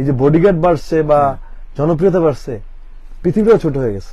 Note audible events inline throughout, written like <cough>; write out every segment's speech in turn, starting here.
এই যে বডিগার্ড বাড়ছে বা জনপ্রিয়তা বাড়ছে পৃথিবীটাও ছোট হয়ে গেছে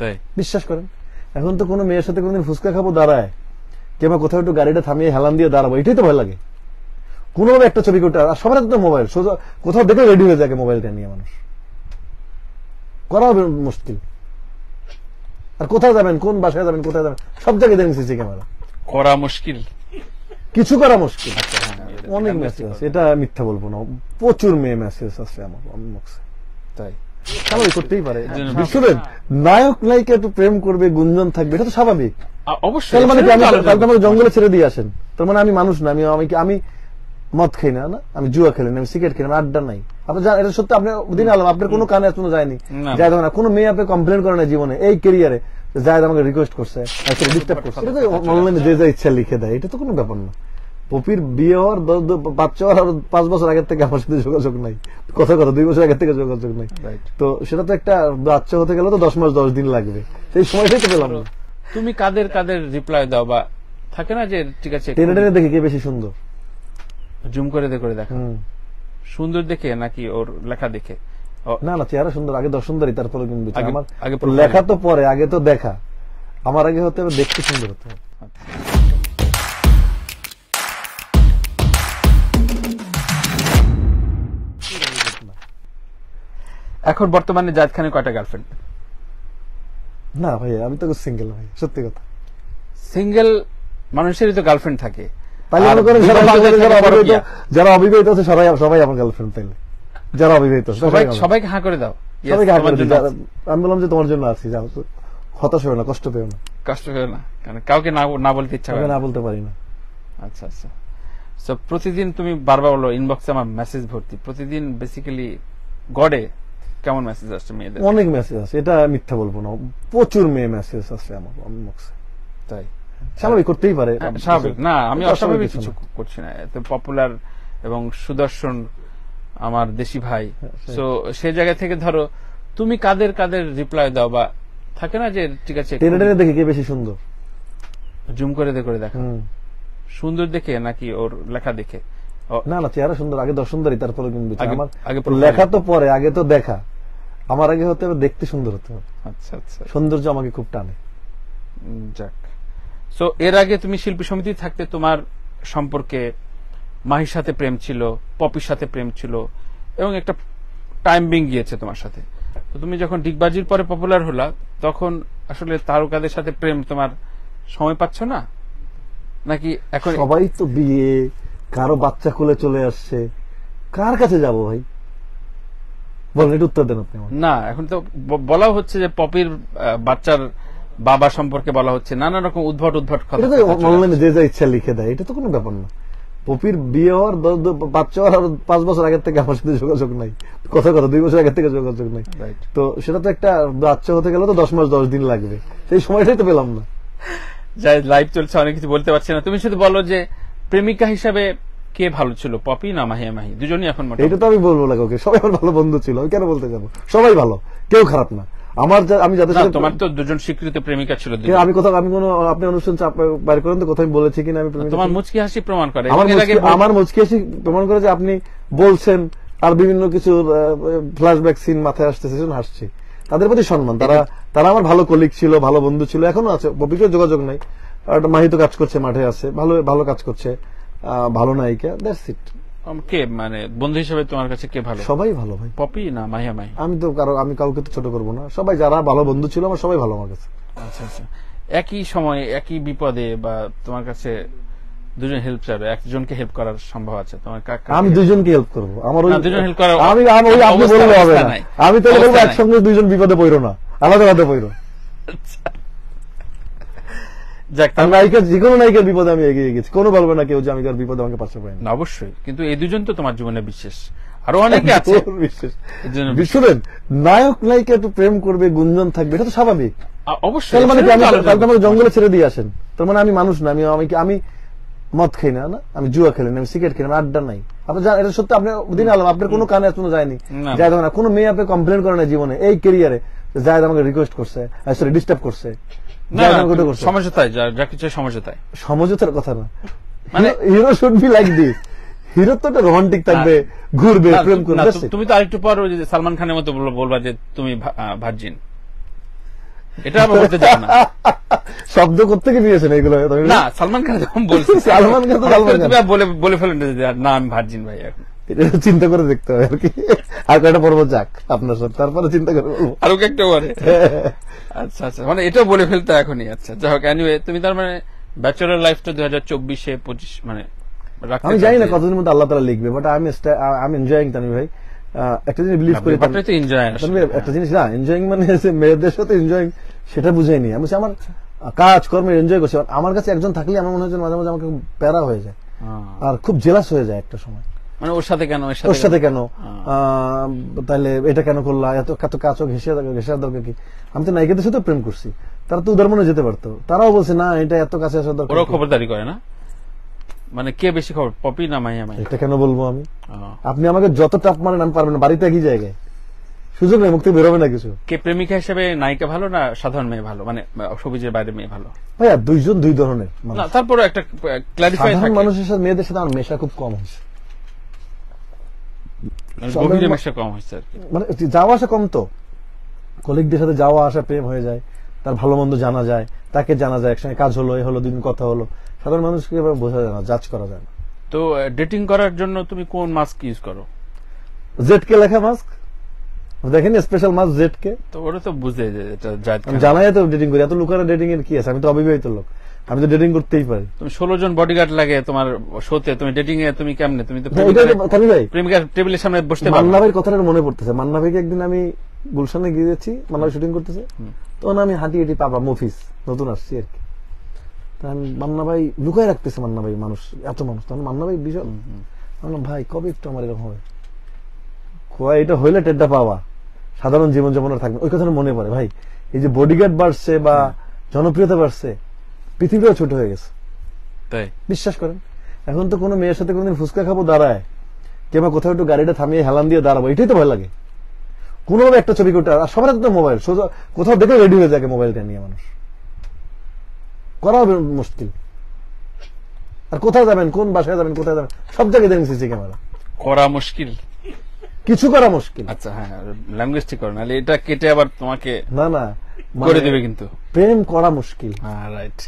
তাই বিশ্বাস করেন এখন তো কোনো মেয়ের সাথে কোনোদিন ফুচকা খাবো দাঁড়ায় কিংবা কোথাও একটু গাড়িটা থামিয়ে হেলান দিয়ে দাঁড়াবো এটাই তো ভয় লাগে কোনোভাবে একটা ছবি করতে আর সবার তো মোবাইল সোজা কোথাও দেখে রেডি হয়ে যায় মোবাইলটা নিয়ে মানুষ করা হবে মুশকিল আর কোথায় যাবেন কোন বাসায় যাবেন কোথায় যাবেন সব জায়গায় দেখেন সিসি ক্যামেরা করা মুশকিল কিছু করা মুশকিল আচ্ছা। অনেক মেসেজ আছে এটা মিথ্যা বলবো না প্রচুর মেয়ে মেসেজ আছে আমার তাই করতেই পারে হ্যাঁ, নায়ক নায়িকা একটু প্রেম করবে গুঞ্জন থাকবে এটা তো স্বাভাবিক অবশ্যই মানে জঙ্গলে ছেড়ে দিয়ে আসেন তার মানে আমি মানুষ না আমি আমি আমি মদ খাই না আমি জুয়া খেলি না আমি সিগারেট খেলি না আড্ডা নাই আপনি এটা সত্যি আপনি দিন আলম আপনার কোনো কানে এখনো যায়নি যায় না কোনো মেয়ে আপনি কমপ্লেন করে না জীবনে এই কেরিয়ারে জায়দ আমাকে রিকোয়েস্ট করছে করছে অনলাইনে যে যা ইচ্ছা লিখে দেয় এটা তো কোনো ব্যাপার না পপির বিয়ে হওয়ার বাচ্চা হওয়ার পাঁচ বছর আগের থেকে আমার সাথে যোগাযোগ নাই কথা কথা দুই বছর আগের থেকে যোগাযোগ নাই তো সেটা তো একটা বাচ্চা হতে গেলে তো দশ মাস দশ দিন লাগবে সেই সময়টাই তো পেলাম তুমি কাদের কাদের রিপ্লাই দাও বা থাকে না যে ঠিক আছে টেনে টেনে দেখে কে বেশি সুন্দর জুম করে দেখে করে দেখা সুন্দর দেখে নাকি ওর লেখা দেখে না না চেহারা সুন্দর আগে দশ সুন্দরী তারপরে লেখা তো পরে আগে তো দেখা আমার আগে হতে হবে দেখতে সুন্দর হতে হবে এখন বর্তমানে জাহিদ খানের কয়টা গার্লফ্রেন্ড না ভাই আমি তো সিঙ্গেল ভাই সত্যি কথা সিঙ্গেল মানুষেরই তো গার্লফ্রেন্ড থাকে যারা অবিবাহিত আছে সবাই সবাই আমার গার্লফ্রেন্ড তাইলে যারা অবিবাহিত সবাইকে হাঁ করে দাও আমি বললাম যে তোমার জন্য আছি যাও হতাশ হয়ে না কষ্ট পেও না কষ্ট হয়ে না কারণ কাউকে না বলতে ইচ্ছা না বলতে পারি না আচ্ছা আচ্ছা প্রতিদিন তুমি বারবার বলো ইনবক্সে আমার মেসেজ ভর্তি প্রতিদিন বেসিক্যালি গডে কেমন মেসেজ আসছে মেয়েদের অনেক মেসেজ আছে এটা মিথ্যা বলবো না প্রচুর মেয়ে মেসেজ আসছে আমার মুখে তাই স্বাভাবিক করতেই পারে হ্যাঁ, স্বাভাবিক না আমি অস্বাভাবিক কিছু করছি না এত পপুলার এবং সুদর্শন আমার দেশি ভাই তো হ্যাঁ, সে জায়গা থেকে ধরো তুমি কাদের কাদের রিপ্লাই দাও বা থাকে না যে ঠিক আছে টেনে টেনে দেখে কে বেশি সুন্দর জুম করে দে করে দেখা সুন্দর দেখে নাকি ওর লেখা দেখে না না চেহারা সুন্দর আগে দশ সুন্দরী তারপরে কিনবি আমার লেখা তো পরে আগে তো দেখা আমার আগে হতে হবে দেখতে সুন্দর হতে হবে আচ্ছা আচ্ছা সৌন্দর্য আমাকে খুব টানে যাক সো এর আগে তুমি শিল্পী সমিতি থাকতে তোমার সম্পর্কে মাহির সাথে প্রেম ছিল পপির সাথে প্রেম ছিল এবং একটা টাইম বিং গিয়েছে তোমার সাথে তো তুমি যখন ডিগবাজির পরে পপুলার হলা তখন আসলে তারকাদের সাথে প্রেম তোমার সময় পাচ্ছ না নাকি এখন সবাই তো বিয়ে কারো বাচ্চা কোলে চলে আসছে কার কাছে যাব ভাই বলেন উত্তর দেন আপনি না এখন তো বলা হচ্ছে যে পপির বাচ্চার বাবা সম্পর্কে বলা হচ্ছে নানা রকম উদ্ভট উদ্ভট কথা অনলাইনে যে যা ইচ্ছা লিখে দেয় এটা তো কোনো ব্যাপার না পপির বিয়ে হওয়ার বাচ্চা হওয়ার আর পাঁচ বছর আগের থেকে আমার সাথে যোগাযোগ নাই কথা কথা দুই বছর আগের থেকে যোগাযোগ নাই তো সেটা তো একটা বাচ্চা হতে গেলে তো দশ মাস দশ দিন লাগবে সেই সময়টাই তো পেলাম না যাই লাইভ চলছে অনেক কিছু বলতে পারছি না তুমি শুধু বলো যে প্রেমিকা হিসাবে কে ভালো ছিল পপি না মাহিয়া মাহি দুজনই এখন এটা তো আমি বলবো না ওকে সবাই ভালো বন্ধু ছিল আমি কেন বলতে যাবো সবাই ভালো কেউ খারাপ না আমার আমি যাদের সাথে তোমার তো দুজন স্বীকৃত প্রেমিকা ছিল আমি কোথাও আমি কোনো আপনি অনুষ্ঠান বাইর করেন তো কোথাও বলেছি কিনা আমি তোমার মুচকি হাসি প্রমাণ করে আমার মুচকি হাসি প্রমাণ করে যে আপনি বলছেন আর বিভিন্ন কিছু ফ্ল্যাশব্যাক সিন মাথায় আসতেছে সেজন্য হাসছি তাদের প্রতি সম্মান তারা তারা আমার ভালো কলিগ ছিল ভালো বন্ধু ছিল এখনো আছে পপিকেও যোগাযোগ নাই মাহিত কাজ করছে মাঠে আছে ভালো ভালো কাজ করছে ভালো নায়িকা দ্যাটস ইট কে মানে বন্ধু হিসেবে তোমার কাছে কে ভালো সবাই ভালো ভাই পপি না মাহিয়া মাই আমি তো কারো আমি কাউকে তো ছোট করবো না সবাই যারা ভালো বন্ধু ছিল আমার সবাই ভালো আমার কাছে আচ্ছা আচ্ছা একই সময়ে একই বিপদে বা তোমার কাছে দুজন হেল্প চাইবে একজনকে হেল্প করার সম্ভব আছে তোমার আমি দুজনকে হেল্প করব আমার ওই দুজন হেল্প করা আমি আমি ওই আপনি বলবো হবে না আমি তো বলবো একসঙ্গে দুজন বিপদে পড়ো না আলাদা আলাদা পড়ো আচ্ছা গুঞ্জন থাকবে এটা তো স্বাভাবিক মানে জঙ্গলে ছেড়ে দিয়ে আসেন তার মানে আমি মানুষ না আমি আমি আমি মদ খাই না আমি জুয়া খেলি না আমি সিগারেট খেলাম আড্ডা নাই এটা সত্যি আপনি দিন আলম আপনার কোনো কানে এখনো যায়নি যায় না কোনো মেয়ে আপনি কমপ্লেন করে না জীবনে এই কেরিয়ারে জায়দ আমাকে রিকোয়েস্ট করছে ডিস্টার্ব করছে সমঝোতার কথা না মানে hero should be like this hero তো রোমান্টিক থাকবে ঘুরবে প্রেম করবে তুমি তো আরেকটু সালমান খানের মতো বলবা যে তুমি ভার্জিন এটা আমরা বলতে চাই না <laughs> শব্দ করতে কি নিয়েছেন এগুলো না সালমান খান যখন বলছি <laughs> সালমান খান তো সালমান খান বলে বলে ফেলেন না আমি ভার্জিন ভাই এখন চিন্তা করে দেখতে হবে আর কি আর কয়েকটা পর্ব যাক আপনার সাথে তারপরে চিন্তা করে বলবো আরো একটা পরে <laughs> আচ্ছা আচ্ছা মানে এটাও বলে ফেলতে এখনই আচ্ছা যাই হোক এনিওয়ে তুমি তার মানে ব্যাচেলর লাইফটা দুই হাজার চব্বিশে পঁচিশ মানে আমি জানি না কতদিন মধ্যে আল্লাহ তারা লিখবে বাট আমি আমি এনজয়িং তানি ভাই একটা জিনিস বিলিভ করি একটা জিনিস না এনজয়িং মানে মেয়েদের সাথে এনজয়িং সেটা বুঝাইনি আমি আমার কাজ কর্মে এনজয় করছি আমার কাছে একজন থাকলে আমার মনে হয় মাঝে মাঝে আমাকে প্যারা হয়ে যায় আর খুব জেলাস হয়ে যায় একটা সময় তারা যেতে পারতো তারাও বলছে না এটা এত কাছে দরকার খবরদারি করে না মানে কে বেশি খবর পপি না এটা কেন বলবো আমি আপনি আমাকে যত টাপ মারেন আমি পারবেন বাড়িতে একই জায়গায় সুযোগ নেই মুক্তি বেরোবে না কিছু কে প্রেমিকা হিসেবে নায়িকা ভালো না সাধারণ মেয়ে ভালো মানে সবুজের বাইরে মেয়ে ভালো ভাইয়া দুইজন দুই ধরনের তারপরে একটা ক্লারিফাই মানুষের সাথে মেয়েদের সাথে আমার মেশা খুব কম হয়েছে মানে, মানে যাওয়া আসা কম তো কলিগদের সাথে যাওয়া আসা প্রেম হয়ে যায় তার ভালো মন্দ জানা যায় তাকে জানা যায় একসঙ্গে কাজ হলো এ হলো দিন কথা হলো সাধারণ মানুষকে বোঝা যায় না জাজ করা যায় না তো ডেটিং করার জন্য তুমি কোন মাস্ক ইউজ করো জেটকে লেখা মাস্ক দেখেন স্পেশাল মাস্ক জেটকে তো ওরা তো বুঝে জানাই তো ডেটিং করি এত লোকের ডেটিং এর কি আছে আমি তো অবিবাহিত লোক আমি তো ডেটিং করতেই পারি তুমি ষোলো জন বডিগার্ড লাগে তোমার শোতে তুমি ডেটিং এ তুমি কেমনে তুমি তো প্রেমিকার টেবিলের সামনে বসতে মান্না ভাইয়ের কথাটা মনে পড়তেছে মান্না ভাইকে একদিন আমি গুলশানে গিয়ে যাচ্ছি মান্না শুটিং করতেছে তখন আমি হাঁটি এটি পাবা মফিস নতুন আসছি আর কি মান্না ভাই লুকায় রাখতেছে মান্না ভাই মানুষ এত মানুষ তখন মান্না ভাই ভীষণ বললাম ভাই কবে একটু আমার এরকম হবে কয় এটা হইলে টেড্ডা পাওয়া সাধারণ জীবনযাপনের থাকবে ওই কথাটা মনে পড়ে ভাই এই যে বডিগার্ড বাড়ছে বা জনপ্রিয়তা বাড়ছে পৃথিবীও ছোট হয়ে গেছে তাই বিশ্বাস করেন এখন তো কোনো মেয়ের সাথে কোনোদিন ফুচকা খাবো দাঁড়ায় কিংবা কোথাও একটু গাড়িটা থামিয়ে হেলান দিয়ে দাঁড়াবো এটাই তো ভালো লাগে কোনোভাবে একটা ছবি করতে আর সবার তো মোবাইল সোজা কোথাও দেখে রেডি হয়ে যাকে মোবাইলটা নিয়ে মানুষ করা হবে মুশকিল আর কোথায় যাবেন কোন বাসায় যাবেন কোথায় যাবেন সব জায়গায় দেখেন সিসি ক্যামেরা করা মুশকিল কিছু করা মুশকিল আচ্ছা হ্যাঁ ল্যাঙ্গুয়েজ ঠিক করেন এটা কেটে আবার তোমাকে না না করে মানে দেবে কিন্তু প্রেম করা মুশকিল হ্যাঁ রাইট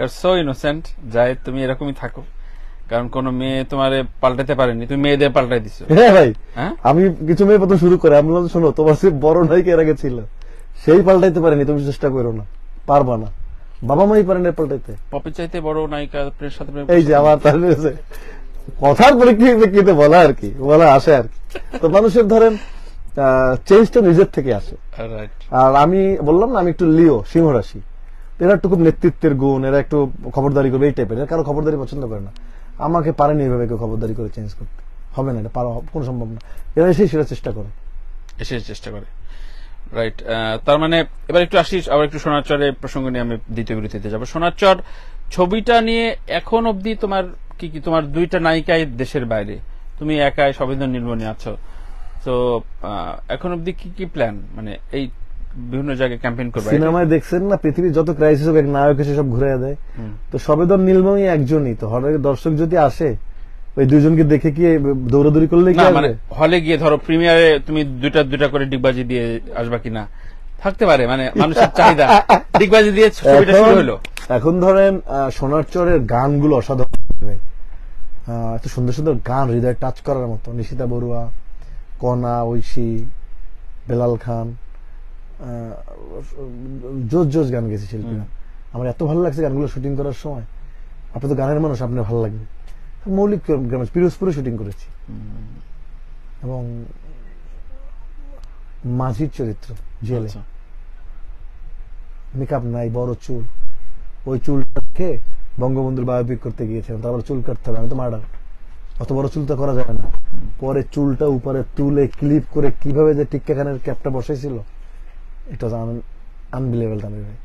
ইউ সো ইনোসেন্ট যাই তুমি এরকমই থাকো কারণ কোন মেয়ে তোমার পাল্টাতে পারেনি তুমি মেয়েদের পাল্টাই দিছো <laughs> হ্যাঁ ভাই হ্যাঁ? আমি কিছু মেয়ে প্রথম শুরু করে আমি বললাম শোনো তোমার সে বড় নাই কে আগে ছিল সেই পাল্টাইতে পারেনি তুমি চেষ্টা করো না পারবা না বাবা মাই পারেন পাল্টাইতে পপি চাইতে বড় নায়িকা সাথে এই যে আমার তাহলে কথার পরিপ্রেক্ষিতে বলা আর কি বলা আসে আর কি তো মানুষের ধরেন চেঞ্জটা নিজের থেকে আসে আর আমি বললাম না আমি একটু লিও সিংহ রাশি এরা একটু খুব নেতৃত্বের গুণ এরা একটু খবরদারি করবে এই টাইপের এরা কারো খবরদারি পছন্দ করে না আমাকে পারেনি এভাবে কেউ খবরদারি করে চেঞ্জ করতে হবে না এটা পারা কোনো সম্ভব না এরা এসেই সেটা চেষ্টা করে এসে চেষ্টা করে রাইট তার মানে এবার একটু আসি আবার একটু সোনারচরের প্রসঙ্গ নিয়ে আমি দ্বিতীয় বিরতিতে যাবো সোনারচর ছবিটা নিয়ে এখন অবধি তোমার কি কি তোমার দুইটা নায়িকাই দেশের বাইরে তুমি একাই সবিন্দর নির্মণে আছো তো এখন অবধি কি কি প্ল্যান মানে এই বিভিন্ন জায়গায় ক্যাম্পেইন করবে সিনেমায় দেখছেন না পৃথিবীর যত ক্রাইসিস হোক এক নায়ক এসে সব ঘুরে দেয় তো সবে সবেদন নীলমণি একজনই তো হঠাৎ দর্শক যদি আসে ওই দুজনকে দেখে কি দৌড়াদৌড়ি করলে কি মানে হলে গিয়ে ধরো প্রিমিয়ারে তুমি দুইটা দুইটা করে ডিগবাজি দিয়ে আসবা কিনা থাকতে পারে মানে মানুষের চাহিদা <laughs> ডিগবাজি দিয়ে ছবিটা শুরু হলো এখন ধরেন সোনার চরের গানগুলো অসাধারণ এত সুন্দর সুন্দর গান হৃদয় টাচ করার মতো নিশিতা বড়ুয়া কনা ঐশী বেলাল খান জোজ জোজ গান গেছে শিল্পীরা আমার এত ভালো লাগছে গানগুলো শুটিং করার সময় আপনি তো গানের মানুষ আপনার ভালো লাগবে মৌলিক গ্রামের পিরোজপুরে শুটিং করেছি এবং মাঝির চরিত্র জেলে আচ্ছা। মেকআপ নাই বড় চুল ওই চুলটাকে বঙ্গবন্ধুর বায়োপিক করতে গিয়েছিলাম তারপর চুল কাটতে হবে আমি তো মার্ডার অত বড় চুল তো করা যাবে না পরে চুলটা উপরে তুলে ক্লিপ করে কিভাবে যে টিক্কা খানের ক্যাপটা বসাইছিল ইট ওয়াজ আনবিলিভেবল তামির ভাই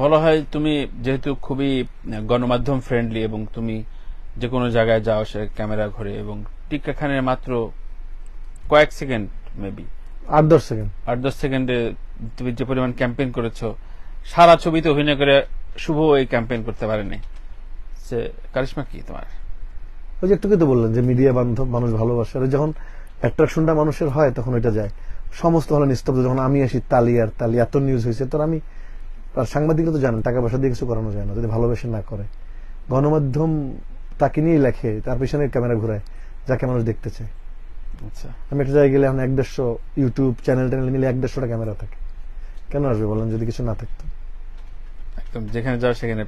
বলা হয় তুমি যেহেতু খুবই গণমাধ্যম ফ্রেন্ডলি এবং তুমি যে কোনো জায়গায় যাও সে ক্যামেরা ঘরে এবং টিকাখানের মাত্র কয়েক সেকেন্ড মেবি আট দশ সেকেন্ড আট দশ সেকেন্ডে তুমি যে পরিমাণ ক্যাম্পেইন করেছো সারা ছবিতে অভিনয় করে শুভ এই ক্যাম্পেইন করতে পারেনি সে কারিশমা কি তোমার ওই যে একটু কিন্তু বললেন যে মিডিয়া বান্ধব মানুষ ভালোবাসে আর যখন অ্যাট্রাকশনটা মানুষের হয় তখন এটা যায় সমস্ত হলো নিস্তব্ধ যখন আমি আসি তালিয়ার তালি এত নিউজ হয়েছে তো আমি সাংবাদিকরা তো জানেন টাকা পয়সা দিয়ে কিছু করানো যায় না যদি ভালোবেসে না করে গণমাধ্যম তাকে নিয়েই লেখে তার পিছনে ক্যামেরা ঘুরায় যাকে মানুষ দেখতে চায় আচ্ছা আমি একটা জায়গায় গেলে এখন এক দেড়শো ইউটিউব চ্যানেল ট্যানেল মিলে এক দেড়শোটা ক্যামেরা থাকে কেন আসবে বলেন যদি কিছু না থাকতো একদম যেখানে যাও সেখানে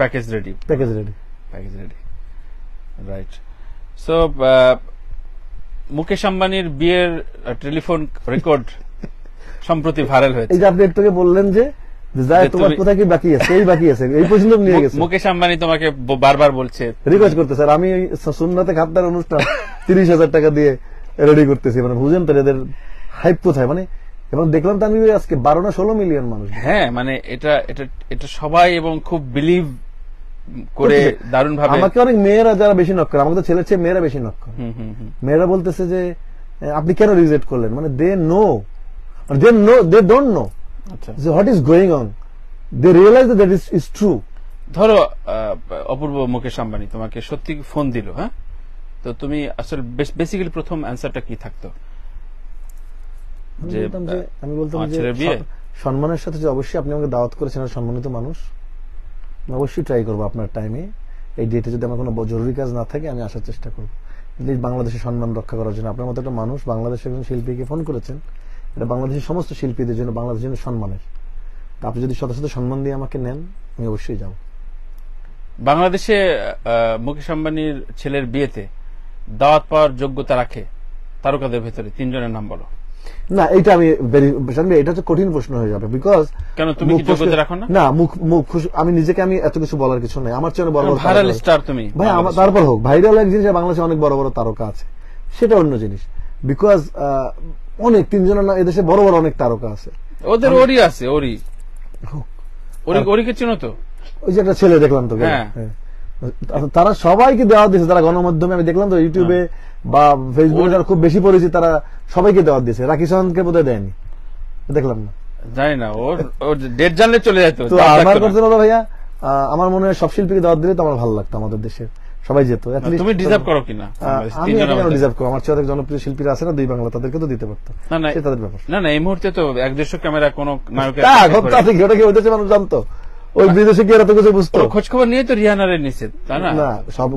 package ready package ready package ready right so Mukesh আম্বানির বিয়ের টেলিফোন রেকর্ড সম্প্রতি ভাইরাল হয়েছে এটা আপনি একটুকে বললেন যে তোমার কোথায় কি বাকি আছে এই বাকি আছে এই পর্যন্ত নিয়ে গেছে মুকেশ আম্বানি তোমাকে বারবার বলছে রিকোয়েস্ট করতে স্যার আমি অনুষ্ঠান <laughs> তিরিশ হাজার টাকা দিয়ে রেডি করতেছি মানে বুঝেন তো এদের হাইপ কোথায় মানে এবং দেখলাম তো আমি আজকে বারো না ষোলো মিলিয়ন মানুষ হ্যাঁ মানে এটা এটা এটা সবাই এবং খুব বিলিভ করে দারুণ ভাবে আমাকে অনেক মেয়েরা যারা বেশি নক করে আমাকে তো ছেলের চেয়ে মেয়েরা বেশি নক করে মেয়েরা বলতেছে যে আপনি কেন রিজেক্ট করলেন মানে দে নো মানে, they know they don't know আচ্ছা। যে what is going on they realise that is is true ধরো অপূর্ব মুকেশ আম্বানি তোমাকে সত্যি ফোন দিল হ্যাঁ তো তুমি আসলে বেসিক্যালি প্রথম অ্যান্সারটা কি থাকতো যে আমি বলতাম যে সম্মানের সাথে যে অবশ্যই আপনি আমাকে দাওয়াত করেছেন সম্মানিত মানুষ অবশ্যই ট্রাই করবো আপনার টাইমে এই ডেটে যদি আমার কোনো জরুরি কাজ না থাকে আমি আসার চেষ্টা করবো বাংলাদেশের সম্মান রক্ষা করার জন্য আপনার মতো একটা মানুষ বাংলাদেশের একজন শিল্পীকে ফোন করেছেন এটা বাংলাদেশের সমস্ত শিল্পীদের জন্য বাংলাদেশের জন্য সম্মানের তা আপনি যদি শত শত সম্মান দিয়ে আমাকে নেন আমি অবশ্যই যাব বাংলাদেশে মুকেশ আম্বানির ছেলের বিয়েতে দাওয়াত পাওয়ার যোগ্যতা রাখে তারকাদের ভেতরে তিনজনের নাম বলো না এটা আমি জানবি এটা হচ্ছে কঠিন প্রশ্ন হয়ে যাবে বিকজ কেন তুমি কি যোগ্যতা রাখো না না মুখ মুখ খুশি আমি নিজেকে আমি এত কিছু বলার কিছু নাই আমার চেয়ে বড় বড় ভাইরাল স্টার তুমি ভাই আমার তারপর হোক ভাইরাল এক জিনিস বাংলাদেশে অনেক বড় বড় তারকা আছে সেটা অন্য জিনিস বিকজ অনেক তিনজনের না এদেশে বড় বড় অনেক তারকা আছে ওদের ওরি আছে ওরি ওরি ওরি কে চিনো তো ওই যে একটা ছেলে দেখলাম তো হ্যাঁ, হ্যাঁ। তারা সবাইকে দেওয়া দিয়েছে তারা গণমাধ্যমে আমি দেখলাম তো ইউটিউবে হ্যাঁ। বা ফেসবুকে যারা খুব বেশি পরিচিত তারা সবাইকে দেওয়া দিয়েছে রাকিব সাহনকে বোধহয় দেয়নি দেখলাম না জানি না ওর ওর ডেট জানলে চলে যেত তো আমার কথা পারবো ভাইয়া আমার মনে হয় সব শিল্পীকে দেওয়া দিলে তো আমার ভালো লাগতো আমাদের দেশের সবাই যেত তুমি ডিজার্ভ করো কিনা আমি কেন ডিজার্ভ করো আমার চেয়ে জনপ্রিয় শিল্পীরা আছে না দুই বাংলা তাদেরকে তো দিতে পারতো না না তাদের ব্যাপার না না এই মুহূর্তে তো এক দেড়শো ক্যামেরা কোন নায়কের ওটা কি ওই দেশে মানুষ জানতো ওই বিদেশে গিয়ে এত কিছু বুঝতো খোঁজ খবর নিয়ে তো রিহানারে নিছে তাই না সব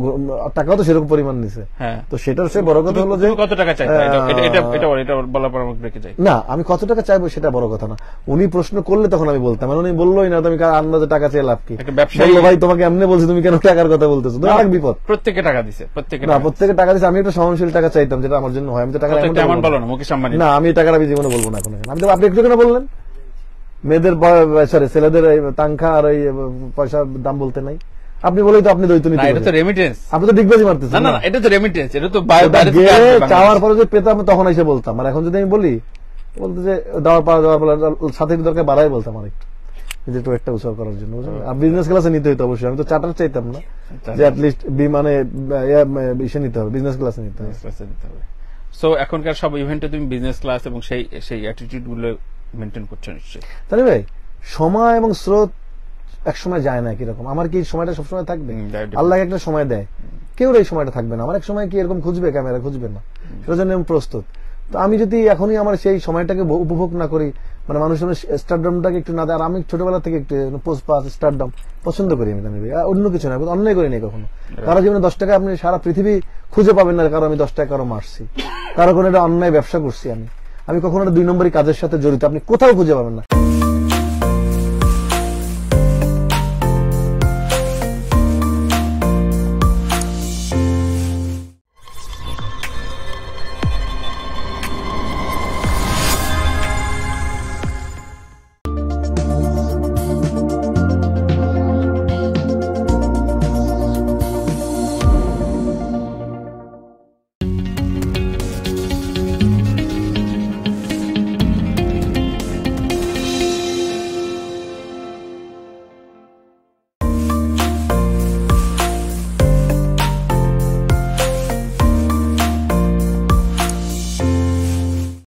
টাকাও তো সেরকম পরিমাণ নিছে হ্যাঁ তো সেটার সে বড় কথা হলো যে কত টাকা চাই এটা এটা এটা বলা পর আমাকে রেখে যাই না আমি কত টাকা চাইবো সেটা বড় কথা না উনি প্রশ্ন করলে তখন আমি বলতাম মানে উনি বললোই না আমি আন্দাজে টাকা চেয়ে লাভ কি বললো ভাই তোমাকে এমনি বলছি তুমি কেন টাকার কথা বলতেছো তো অনেক বিপদ প্রত্যেককে টাকা দিছে প্রত্যেককে না প্রত্যেককে টাকা দিছে আমি একটা সহনশীল টাকা চাইতাম যেটা আমার জন্য হয় আমি তো টাকা আচ্ছা, এমন বলো না মুকেশ আম্বানি না আমি টাকাটা বিজি জীবনে বলবো না এখন আমি তো আপনি একটু কেন বললেন মেয়েদের সরি ছেলেদের তাংখা আর ওই পয়সা দাম বলতে নাই আপনি বলেই তো আপনি দ্বৈত নীতি এটা তো রেমিটেন্স আপনি তো ডিগবাজি মারতেছেন না না এটা তো রেমিটেন্স এটা তো বাইরে চাওয়ার পরে যে পেতাম তখন এসে বলতাম আর এখন যদি আমি বলি বলতে যে দেওয়ার পাওয়া দেওয়ার পাওয়া সাথে দরকার বাড়াই বলতাম আর একটু তো একটা উৎসব করার জন্য আর বিজনেস ক্লাসে নিতে হইতো অবশ্যই আমি তো চার্টার চাইতাম না আচ্ছা, যে অ্যাটলিস্ট বিমানে ইসে নিতে হবে বিজনেস ক্লাসে নিতে হবে সো এখনকার সব ইভেন্টে তুমি বিজনেস ক্লাস এবং সেই সেই অ্যাটিটিউড গুলো মেনটেন করছে নিশ্চয়ই তাহলে ভাই সময় এবং স্রোত এক সময় যায় না কিরকম আমার কি সময়টা সবসময় থাকবে আল্লাহ একটা সময় দেয় কেউ এই সময়টা থাকবে না আমার এক সময় কি এরকম খুঁজবে ক্যামেরা খুঁজবে না সেটার জন্য আমি প্রস্তুত তো আমি যদি এখনই আমার সেই সময়টাকে উপভোগ না করি মানে মানুষের স্টারডমটাকে একটু না দেয় আর আমি ছোটবেলা থেকে একটু পোস্টপাস স্টারডম পছন্দ করি আমি আমি অন্য কিছু না অন্যায় করিনি কখনো কারো জীবনে দশ টাকা আপনি সারা পৃথিবী খুঁজে পাবেন না কারো আমি দশ টাকা কারো মারছি কারো কোনো একটা অন্যায় ব্যবসা করছি আমি আমি কখনো দুই নম্বরই কাজের সাথে জড়িত আপনি কোথাও খুঁজে পাবেন না